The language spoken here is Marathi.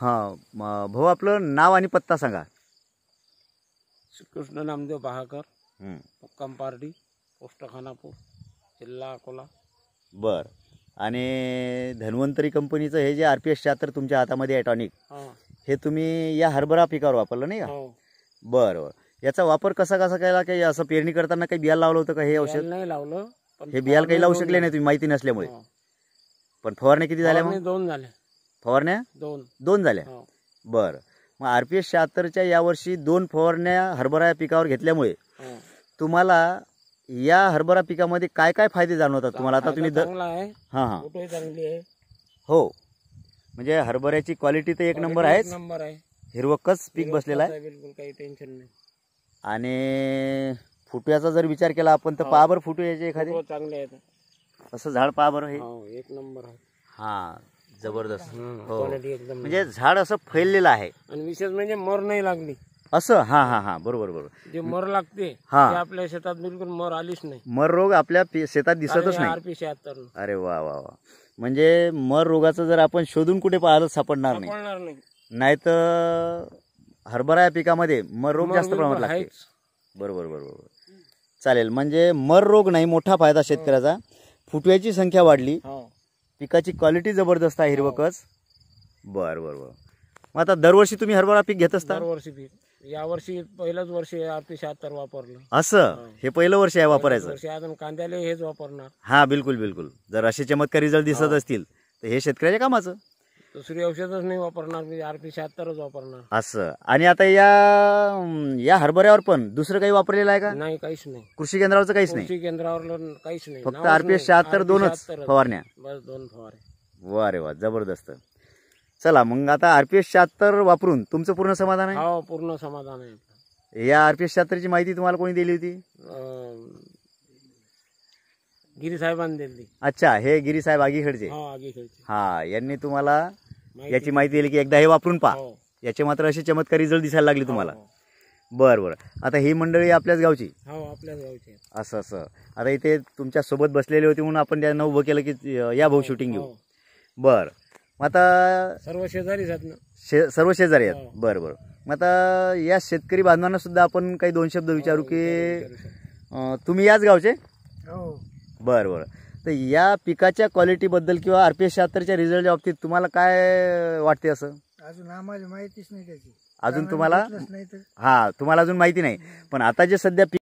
हां भाऊ आपलं नाव आणि पत्ता सांगा श्रीकृष्ण नामदेव बहाकर मुक्काम पार्टी पोस्ट खानापूर जिल्हा अकोला बर आणि धन्वंतरी कंपनीचं हे जे आर पी एस शहात्तर तुमच्या हातामध्ये ॲटॉनिक हे तुम्ही या हरभरा पिकावर वापरलं नाही का बरं हो. बरं याचा वापर कसा कसा केला काही असं पेरणी करताना काही बियाल लावलं होतं का हे औषध नाही लावलं हे बियाल काही लावू शकले नाही तुम्ही माहिती नसल्यामुळे हो. पण फवारणी किती झाल्या दोन झाल्या फवारण्या दोन दोन झाल्या बर हो. बरं मग आरपीएस शहात्तरच्या यावर्षी दोन फवारण्या हरभरा या पिकावर घेतल्यामुळे हो. तुम्हाला या हरभरा पिकामध्ये काय काय फायदे जाणवतात तुम्हाला आता तुम्ही हा हा हो म्हणजे हरभऱ्याची क्वालिटी तर एक नंबर आहे हिरवक्कच पीक बसलेला आहे बिलकुल काही टेन्शन नाही आणि फुटव्याचा जर विचार केला आपण तर हो. पाभर फुटू याचे एखादे आहेत असं झाड पाबर हे एक नंबर आहे हा जबरदस्त हो. म्हणजे झाड असं फैललेलं आहे आणि विशेष म्हणजे मर नाही लागली असं हा हा हा बरोबर बरोबर जे मर लागते हा. आपल्या शेतात बिलकुल मर आलीच नाही मर रोग आपल्या शेतात दिसतच नाही अरे वा वा वा म्हणजे मर रोगाचं जर आपण शोधून कुठे पाहिलं सापडणार नाही नाही नाहीतर हरभरा या पिकामध्ये मर रोग जास्त प्रमाणात लागते बरोबर बरोबर चालेल म्हणजे मर रोग नाही मोठा फायदा शेतकऱ्याचा फुटव्याची संख्या वाढली हो. पिकाची क्वालिटी जबरदस्त आहे हिरवकच बरं हो. बरं बरं मग आता दरवर्षी तुम्ही हरभरा पीक घेत असता दरवर्षी पीक यावर्षी पहिलंच वर्ष आरती शहात्तर वापरलं असं हे पहिलं वर्ष आहे वापरायचं अजून कांद्याला हेच वापरणार हा बिलकुल बिलकुल जर असे चमत्कार रिझल्ट दिसत असतील तर हे शेतकऱ्याच्या कामाचं दुसरी औषधच नाही वापरणार मी आर पी शहात्तरच वापरणार असं आणि आता या या हरभऱ्यावर पण दुसरं काही वापरलेलं आहे का नाही काहीच नाही कृषी केंद्रावरच काहीच नाही कृषी केंद्रावर काहीच नाही फक्त आर आरपीएस एस शहात्तर दोनच फवारण्या बस दोन फवारे वा रे वा जबरदस्त चला मग आता आरपीएस शहात्तर वापरून तुमचं पूर्ण समाधान आहे हो, पूर्ण समाधान आहे या आरपीएस शहात्तरची माहिती तुम्हाला कोणी दिली होती गिरी साहेबांनी दिली अच्छा हे गिरी साहेब आगी हो, हा यांनी तुम्हाला याची माहिती दिली की एकदा हे वापरून पहा हो. याचे मात्र असे चमत्कार रिझल्ट दिसायला लागले हो, तुम्हाला बर हो. बर आता ही मंडळी आपल्याच गावची असं असं आता इथे तुमच्या सोबत बसलेले होते म्हणून आपण त्यांना उभं केलं की या भाऊ शूटिंग घेऊ बर मग आता सर्व शेजारी सर्व शेजारी आहेत बर बरं मग आता या शेतकरी बांधवांना सुद्धा आपण काही दोन शब्द विचारू की तुम्ही याच गावचे बर बर तर या पिकाच्या क्वालिटी बद्दल किंवा आर पी एस शहात्तरच्या रिझल्टच्या बाबतीत तुम्हाला काय वाटते असं अजून आम्हाला माहितीच नाही त्याची अजून तुम्हाला हा तुम्हाला अजून माहिती नाही पण आता जे सध्या